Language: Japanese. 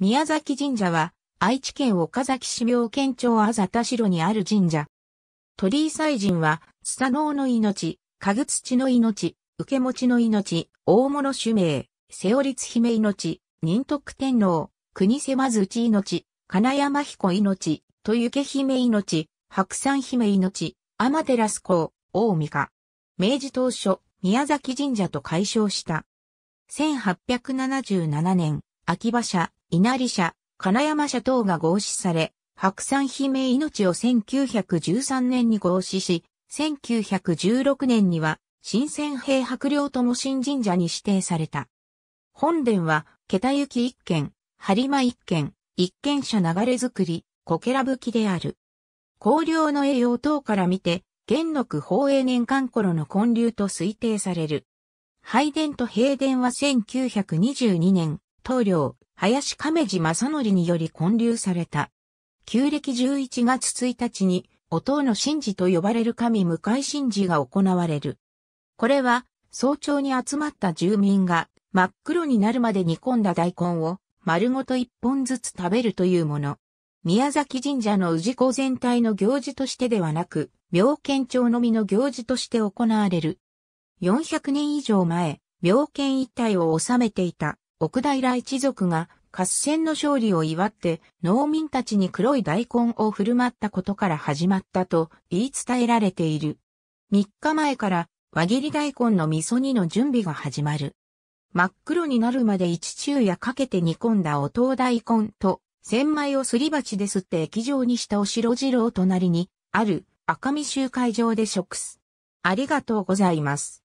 宮崎神社は、愛知県岡崎市妙見町あざた城にある神社。鳥居祭神は、ス佐ノオの命、つ土の命、受け持ちの命、大物主命、瀬尾律姫命、仁徳天皇、国狭津内命、金山彦命、豊家姫命、白山姫命、天照公、大御か。明治当初、宮崎神社と解消した。1877年、秋葉社、稲荷社、金山社等が合祀され、白山姫命を1913年に合祀し、1916年には、新鮮兵白領とも新神社に指定された。本殿は、桁行き一軒、播磨一軒、一軒社流れ作り、こけらぶきである。高陵の栄養等から見て、元禄宝永年間頃の建立と推定される。拝殿と平殿は1922年、東陵、林亀治正則により建立された。旧暦11月1日に、お塔の神事と呼ばれる神向井神事が行われる。これは、早朝に集まった住民が真っ黒になるまで煮込んだ大根を丸ごと一本ずつ食べるというもの。宮崎神社の氏子全体の行事としてではなく、妙見町のみの行事として行われる。400年以上前、妙見一帯を治めていた奥平一族が合戦の勝利を祝って農民たちに黒い大根を振る舞ったことから始まったと言い伝えられている。3日前から輪切り大根の味噌煮の準備が始まる。真っ黒になるまで一昼夜かけて煮込んだおう大根と、千枚をすり鉢ですって液状にしたお白汁を隣に、ある赤身集会場で食す。ありがとうございます。